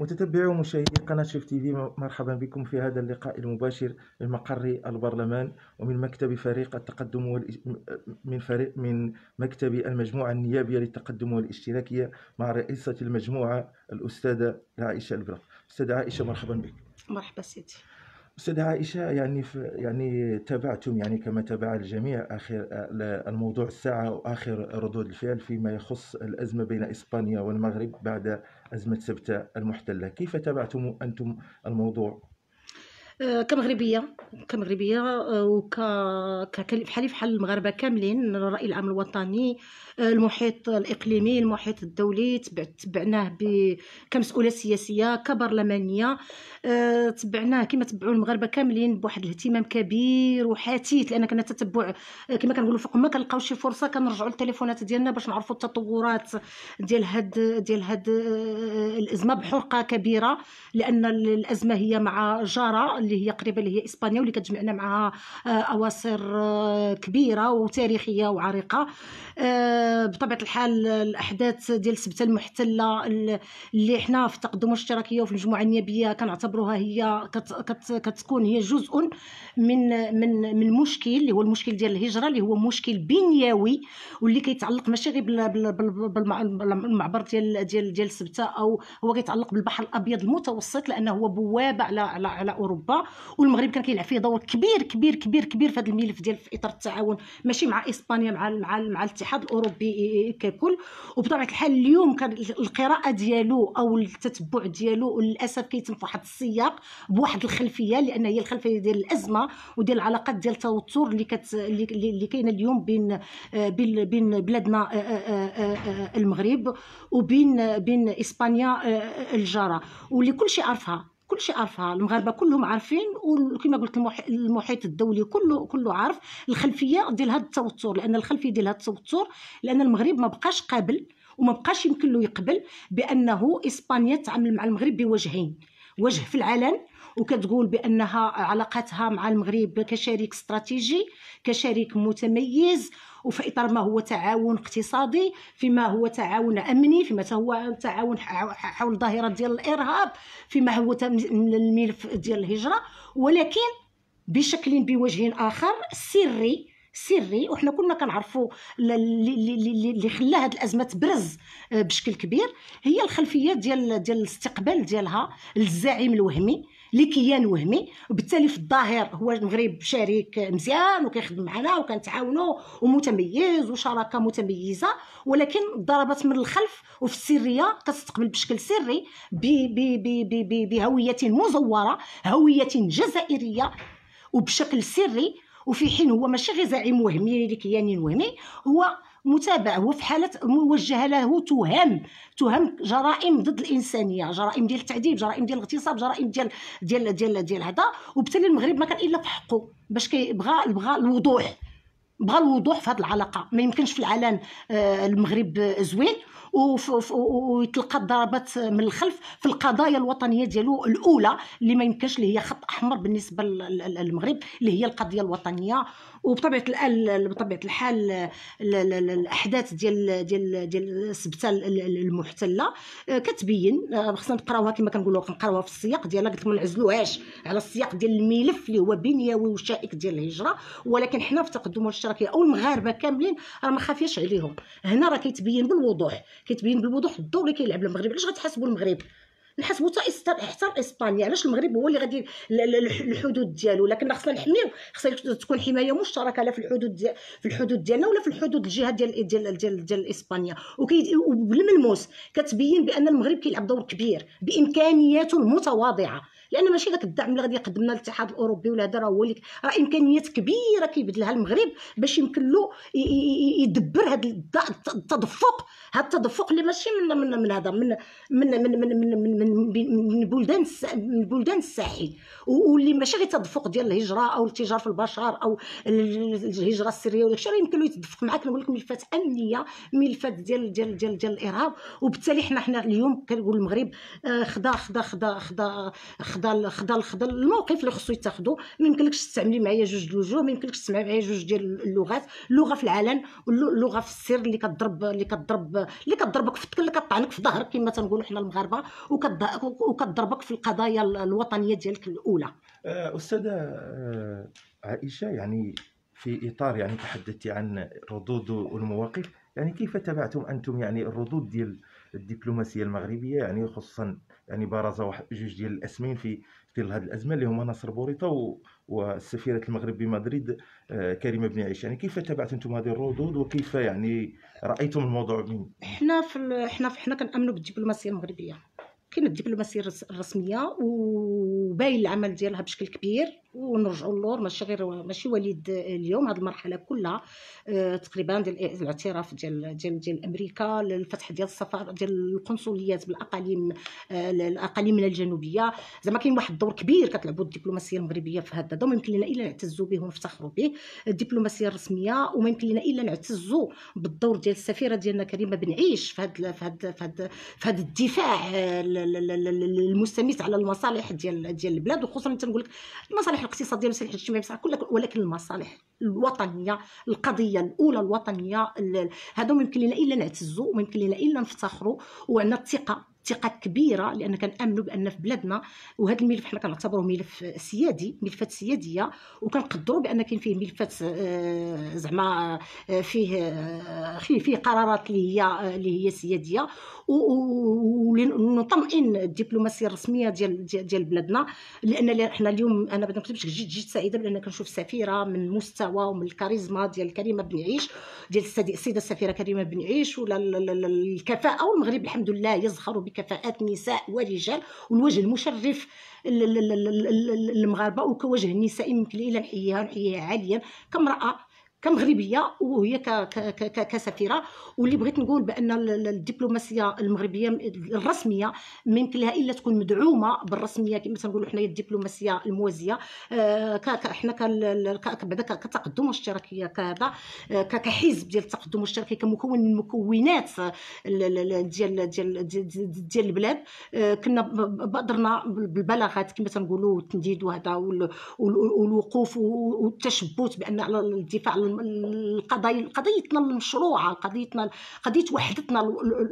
متتبعي ومشاهدي قناة شيف تي في مرحبا بكم في هذا اللقاء المباشر من مقر البرلمان ومن مكتب فريق التقدم والإج... من فريق من مكتب المجموعة النيابية للتقدم والاشتراكية مع رئيسة المجموعة الأستاذة عائشة البرق أستاذة عائشة مرحبا بك مرحبا سيدي أستاذة عائشة يعني ف... يعني تابعتم يعني كما تابع الجميع آخر الموضوع الساعة وآخر ردود الفعل فيما يخص الأزمة بين إسبانيا والمغرب بعد أزمة سبتة المحتلة كيف تابعتم أنتم الموضوع آه، كمغربيه كمغربيه آه، وك بحالي بحال المغاربه كاملين الراي العام الوطني آه، المحيط الاقليمي المحيط الدولي تبعناه ب... كمسؤوله سياسيه كبرلمانيه تبعناه كما تبعوا المغاربه كاملين بواحد الاهتمام كبير وحثيث لان كنا تتبع كما كنقولوا فوق ما كنلقاو شي فرصه كنرجعوا للتليفونات ديالنا باش نعرفوا التطورات ديال هاد ديال هاد الازمه بحرقه كبيره لان الازمه هي مع جاره اللي هي قريبه اللي هي اسبانيا واللي كتجمعنا معها آه، اواصر آه، كبيره وتاريخيه وعريقه آه، بطبيعه الحال الاحداث ديال السبته المحتله اللي حنا في التقدم الاشتراكيه وفي المجموعه النيابيه كنعتبروها هي كتكون هي جزء من من من مشكل اللي هو المشكل ديال الهجره اللي هو مشكل بنيوي واللي كيتعلق ماشي غير بالمعبر ديال ديال ديال سبتة او هو كيتعلق بالبحر الابيض المتوسط لانه هو بوابه على على على اوروبا والمغرب كان كيلعب فيه دور كبير كبير كبير كبير في هذا الملف ديال في اطار التعاون ماشي مع اسبانيا مع مع مع الاتحاد الاوروبي ككل وبطبيعه الحال اليوم كان القراءه ديالو او التتبع ديالو للاسف كيتم في واحد السياق بواحد الخلفيه لان هي الخلفيه ديال الازمه وديال العلاقات ديال التوتر اللي كت اللي كاينه اليوم بين آه، بين بين بلادنا آه، آه، المغرب وبين بين اسبانيا الجاره واللي كلشي عارفها كلشي عارفها المغاربه كلهم عارفين وكما قلت المحيط الدولي كله كله عارف الخلفيه ديال هذا التوتر لان الخلفيه ديال هذا التوتر لان المغرب ما بقاش قابل وما بقاش يمكن له يقبل بانه اسبانيا تعامل مع المغرب بوجهين وجه في العلن وكتقول بانها علاقتها مع المغرب كشريك استراتيجي كشريك متميز وفي اطار ما هو تعاون اقتصادي فيما هو تعاون امني فيما هو تعاون حول ظاهره ديال الارهاب فيما هو الملف ديال الهجره ولكن بشكل بوجه اخر سري سري وحنا كنا كنعرفوا اللي خلى هذه الازمه تبرز آه، بشكل كبير هي الخلفيه ديال ديال الاستقبال ديالها للزعيم الوهمي لكيان وهمي وبالتالي في الظاهر هو المغرب شريك مزيان وكيخدم معنا وكنتعاونوا ومتميز وشراكه متميزه ولكن ضربت من الخلف وفي السريه كتستقبل بشكل سري بهويه مزوره هويه جزائريه وبشكل سري وفي حين هو ماشي غير زعيم وهمي لكيان وهمي هو متابع هو في حاله موجهه له تهم تهم جرائم ضد الانسانيه جرائم ديال التعذيب جرائم ديال الاغتصاب جرائم ديال ديال ديال ديال هذا وبالتالي المغرب ما كان الا في حقه باش كيبغى بغى الوضوح بغى الوضوح في هذه العلاقه ما يمكنش في العلن آه، المغرب زوين ويتلقى الضربات من الخلف في القضايا الوطنيه ديالو الاولى اللي ما يمكنش اللي هي خط احمر بالنسبه للمغرب اللي هي القضيه الوطنيه وبطبيعه الحال بطبيعه الحال الاحداث ديال ديال ديال السبته المحتله آه، كتبين آه، خصنا نقراوها كما كنقولوا كنقراوها في السياق ديالها قلت لكم نعزلوهاش على السياق ديال الملف اللي هو بنيوي وشائك ديال الهجره ولكن حنا في التقدم الاشتراكيه او المغاربه كاملين راه ما خافياش عليهم هنا راه كيتبين بالوضوح كيتبين بالوضوح الدور اللي كيلعب المغرب علاش غتحاسبوا المغرب نحسبوا حتى حتى اسبانيا علاش المغرب هو اللي غادي الحدود ديالو لكن خصنا نحميو خصها تكون حمايه مشتركه لا في الحدود في الحدود ديالنا ولا في الحدود الجهه ديال ديال ديال, ديال اسبانيا وبالملموس كتبين بان المغرب كيلعب دور كبير بامكانياته المتواضعه لان ماشي داك الدعم اللي غادي يقدمنا الاتحاد الاوروبي ولا هذا راه هو راه امكانيات كبيره كيبدلها المغرب باش يمكن له يدبر هذا التدفق هذا التدفق اللي ماشي من من من هذا من من من من من من, من من بلدان من بلدان الساحل واللي ماشي غير تدفق ديال الهجره او التجار في البشر او الهجره السريه ولا راه يمكن له يتدفق معاك نقول لك ملفات امنيه ملفات ديال ديال ديال ديال الارهاب وبالتالي حنا حنا اليوم كنقول المغرب آه، خدا خدا خدا خدا خدا خدا خدا خدا الموقف اللي خصو يتاخدو ما يمكنلكش تستعملي معايا جوج الوجوه ما يمكنلكش تسمعي معايا جوج ديال اللغات اللغه في العلن واللغه في السر اللي كضرب اللي كضرب اللي كضربك في اللي كطعنك في ظهرك كما تنقولوا حنا المغاربه وكضربك في القضايا الوطنيه ديالك الاولى آه، استاذه آه، عائشه يعني في اطار يعني تحدثتي عن ردود المواقف يعني كيف تابعتم انتم يعني الردود ديال الدبلوماسيه المغربيه يعني خصوصا يعني بارز واحد جوج ديال الاسمين في ظل هذه الازمه اللي هما ناصر بوريطه والسفيره المغرب بمدريد آه، كريمه بن عيش يعني كيف تابعت انتم هذه الردود وكيف يعني رايتم الموضوع من حنا في حنا حنا كنامنوا بالدبلوماسيه المغربيه كاين الدبلوماسيه الرسميه وباين العمل ديالها بشكل كبير ونرجعوا اللور ماشي غير ماشي وليد اليوم هذه المرحله كلها آه، تقريبا ديال الاعتراف ديال ديال ديال امريكا الفتح ديال السفر ديال القنصليات بالاقاليم آه، الاقاليم الجنوبيه زعما كاين واحد الدور كبير كتلعبوا الدبلوماسيه المغربيه في هذا وما يمكن لنا الا نعتزوا به ونفتخروا به الدبلوماسيه الرسميه وما يمكن لنا الا نعتزوا بالدور ديال السفيره ديالنا كريمه بن عيش في هذا في هذا في هذا في هذا الدفاع آه، المستميت على المصالح ديال ديال البلاد وخصوصا تنقول لك المصالح المصالح الاقتصاديه والمصالح الاجتماعيه ولكن المصالح الوطنيه القضيه الاولى الوطنيه هادو ما يمكن لنا الا نعتزوا وما يمكن لنا الا نفتخروا وعندنا الثقه ثقه كبيره لان كنامنوا بان في بلادنا وهذا الملف حنا كنعتبروه ملف سيادي ملفات سياديه وكنقدروا بان كاين فيه ملفات آه، زعما آه، آه، فيه فيه, في قرارات اللي هي اللي هي سياديه ونطمئن الدبلوماسيه الرسميه ديال ديال بلادنا لان حنا اليوم انا ما كنتش جد جد سعيده لان كنشوف سفيره من مستوى ومن الكاريزما ديال كريمه بن عيش ديال السيده السفيره كريمه بن عيش ولا الكفاءه والمغرب الحمد لله يزخر بكفاءات نساء ورجال والوجه المشرف للمغاربه وكوجه نسائي ممكن كليله نحييها ونحييها عاليا كامراه كمغربيه وهي كسفيره واللي بغيت نقول بان الدبلوماسيه المغربيه الرسميه ما يمكن لها الا تكون مدعومه بالرسميه كما تنقولوا حنايا الدبلوماسيه الموازيه آه، حنا بعدا كتقدم واشتراكيه كهذا آه، كحزب ديال التقدم والاشتراكيه كمكون من مكونات ديال ديال ديال البلاد آه، كنا بادرنا بالبلاغات كما تنقولوا التنديد وهذا والوقوف والتشبث بان على الدفاع على القضايا قضيتنا المشروعه قضيتنا قضيه وحدتنا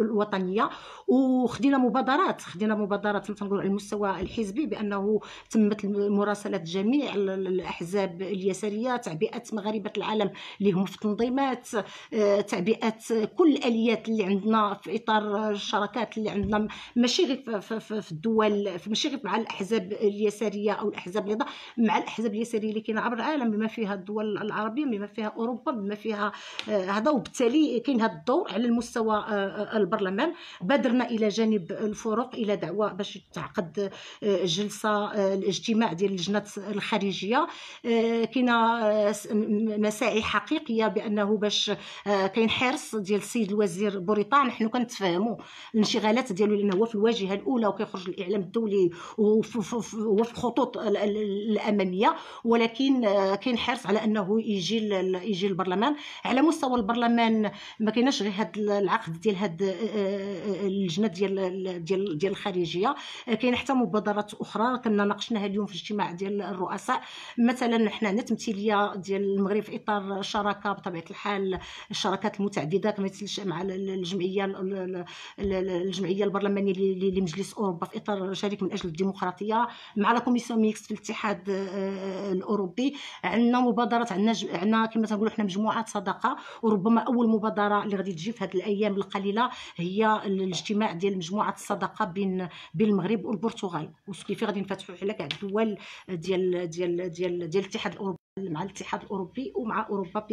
الوطنيه وخدينا مبادرات خدينا مبادرات مثلا على المستوى الحزبي بانه تمت مراسله جميع الاحزاب اليساريه تعبئه مغاربه العالم اللي هم في التنظيمات آه، تعبئه كل الاليات اللي عندنا في اطار الشراكات اللي عندنا ماشي غير في, في الدول ماشي غير مع الاحزاب اليساريه او الاحزاب البيضاء مع الاحزاب اليساريه اللي كاينه عبر العالم بما فيها الدول العربيه بما فيها اوروبا بما فيها آه، هذا وبالتالي كاين هذا الدور على المستوى آه، البرلمان بدل ما الى جانب الفروق الى دعوه باش تعقد آه، جلسه آه، الاجتماع ديال اللجنه الخارجيه آه، كاينه مساعي حقيقيه بانه باش كاين حرص ديال السيد الوزير بوريطان نحن كنتفاهموا الانشغالات ديالو لانه هو في الواجهه الاولى وكيخرج الاعلام الدولي وهو في الخطوط الاماميه ولكن كاين حرص على انه يجي يجي البرلمان على مستوى البرلمان ما كايناش غير هذا العقد ديال هذا اللجنه ديال ديال ديال الخارجيه آه، كاين حتى مبادرات اخرى كنا ناقشناها اليوم في اجتماع ديال الرؤساء مثلا حنا عندنا تمثيليه ديال المغرب في اطار شراكه بطبيعه الحال الشراكات المتعدده كمثلش مع الجمعيه الجمعيه البرلمانيه لمجلس اوروبا في اطار شريك من اجل الديمقراطيه مع لا كوميسيون ميكس في الاتحاد آه، الاوروبي عندنا مبادرات عندنا عندنا كما تنقولوا حنا مجموعه صداقه وربما اول مبادره اللي غادي تجي في هذه الايام القليله هي الاجتماع الاجتماع ديال مجموعه الصداقه بين بين المغرب والبرتغال وسكيفي غادي نفتحوا على كاع الدول ديال ديال ديال ديال الاتحاد الاوروبي مع الاتحاد الاوروبي ومع اوروبا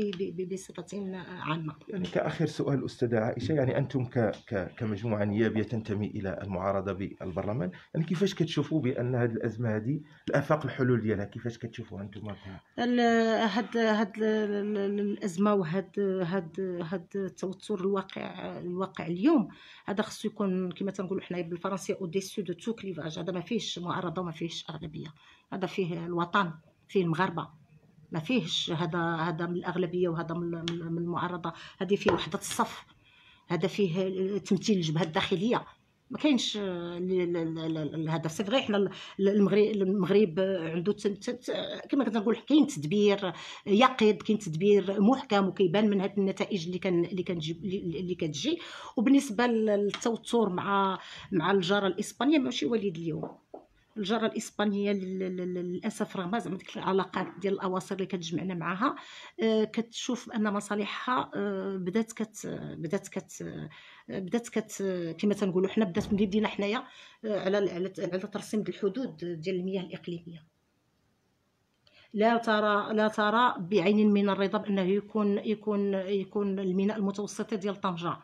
بصفه عامه. يعني كاخر سؤال استاذه عائشه يعني انتم ك ك كمجموعه نيابيه تنتمي الى المعارضه بالبرلمان، يعني كيفاش كتشوفوا بان هذه الازمه هذه الافاق الحلول ديالها كيفاش كتشوفوا انتم؟ هاد هاد الازمه وهاد هاد هاد التوتر الواقع الواقع اليوم هذا خصو يكون كما تنقولوا حنايا بالفرنسيه او ديسو دو تو كليفاج هذا ما فيهش معارضه وما فيهش اغلبيه هذا فيه الوطن فيه المغاربه ما فيهش هذا هذا من الاغلبيه وهذا من المعارضه هذه فيه وحده الصف هذا فيه تمثيل الجبهه الداخليه ما كاينش هذا سي فغي حنا المغرب المغرب عنده كما كنقول كاين تدبير يقظ كاين تدبير محكم وكيبان من هذه النتائج اللي كان اللي كنجيب اللي كتجي وبالنسبه للتوتر مع مع الجاره الاسبانيه ماشي وليد اليوم الجاره الاسبانيه للاسف رغم زعما ديك العلاقات ديال الاواصر اللي كتجمعنا معاها آه، كتشوف بان مصالحها آه، بدات كت بدات كت بدات كت كما تنقولوا حنا بدات من يدينا حنايا آه، على على ترسيم الحدود ديال المياه الاقليميه لا ترى لا ترى بعين من الرضا بانه يكون يكون يكون الميناء المتوسطي ديال طنجه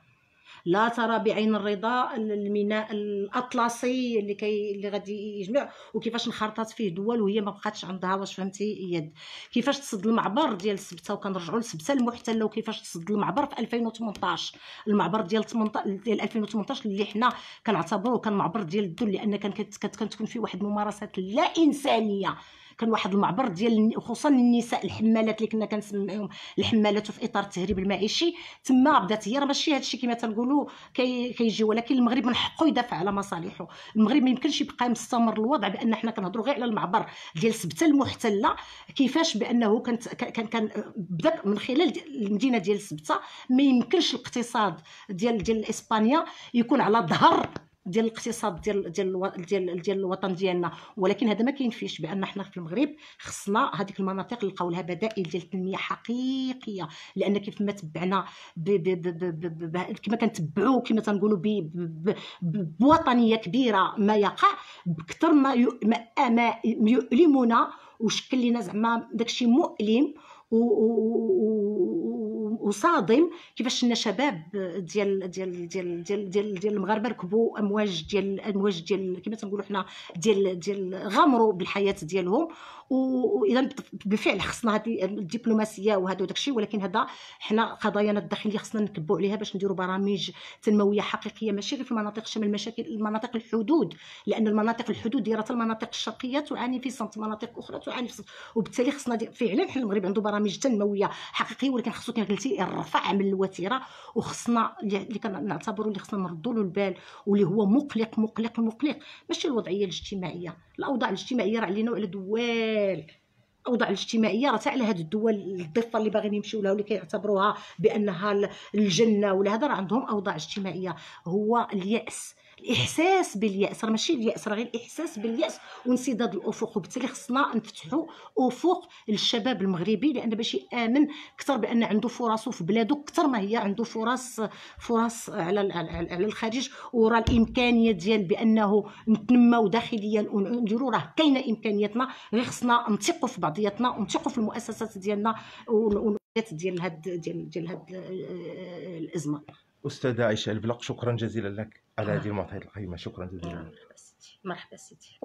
لا ترى بعين الرضا الميناء الاطلسي اللي كي اللي غادي يجمع وكيفاش انخرطت فيه دول وهي ما بقاتش عندها واش فهمتي يد كيفاش تصد المعبر ديال سبته وكنرجعوا لسبته المحتله وكيفاش تصد المعبر في 2018 المعبر ديال 18 ديال 2018 اللي حنا كنعتبروه كان معبر ديال الذل لان كانت كتكون فيه واحد الممارسات لا انسانيه كان واحد المعبر ديال خصوصا النساء الحمالات اللي كنا كنسميهم الحمالات وفي اطار التهريب المعيشي تما بدات هي راه ماشي هادشي كما تنقولوا كيجي كي ولكن المغرب من حقه يدافع على مصالحه المغرب ما يمكنش يبقى مستمر الوضع بان حنا كنهضروا غير على المعبر ديال سبته المحتله كيفاش بانه كانت كان كان بدا من خلال المدينه ديال سبته ما يمكنش الاقتصاد ديال ديال اسبانيا يكون على ظهر ديال الاقتصاد ديال ديال ديال ديال الوطن ديالنا ولكن هذا ما كينفيش بان حنا في المغرب خصنا هذيك المناطق نلقاو لها بدائل ديال التنميه حقيقيه لان كيف ما تبعنا كما كنتبعوا كما تنقولوا بوطنيه كبيره ما يقع بكثر ما يؤلمنا وشكل لنا زعما داكشي مؤلم و وصادم كيفاش ان شباب ديال ديال ديال ديال ديال, ديال المغاربه ركبوا امواج ديال امواج ديال كما تنقولوا حنا ديال ديال غامروا بالحياه ديالهم واذا بالفعل خصنا هذه الدبلوماسيه وهذا الشيء ولكن هذا حنا قضايانا الداخليه خصنا نكبوا عليها باش نديروا برامج تنمويه حقيقيه ماشي غير في المناطق الشمال المشاكل المناطق الحدود لان المناطق الحدوديه حتى المناطق الشرقيه تعاني في صمت مناطق اخرى تعاني في صمت وبالتالي خصنا فعلا حنا المغرب عنده برامج تنمويه حقيقيه ولكن خصو كما قلتي الرفع من الوتيره وخصنا اللي كنعتبروا اللي خصنا نردوا له البال واللي هو مقلق مقلق مقلق ماشي الوضعيه الاجتماعيه الاوضاع الاجتماعيه راه علينا وعلى دوال الاوضاع الاجتماعيه راه على هاد الدول الضفه اللي باغيين يمشيو لها واللي كيعتبروها بانها الجنه ولا هذا راه عندهم اوضاع اجتماعيه هو الياس الاحساس بالياس راه ماشي الياس راه غير الاحساس بالياس وانسداد الافق وبالتالي خصنا نفتحوا افق للشباب المغربي لان باش يامن اكثر بان عنده فرص في بلاده اكثر ما هي عنده فرص فرص على على الخارج ورا الامكانيه ديال بانه نتنموا داخليا ونديروا راه كاينه امكانياتنا غير خصنا نثقوا في بعضياتنا ونثقوا في المؤسسات ديالنا ديال هاد ديال ديال هاد آه، الازمه أستاذة عائشة البلق شكرا جزيلا لك على آه. هذه المعطيات القيمة شكرا جزيلا آه، مرحبا سيدي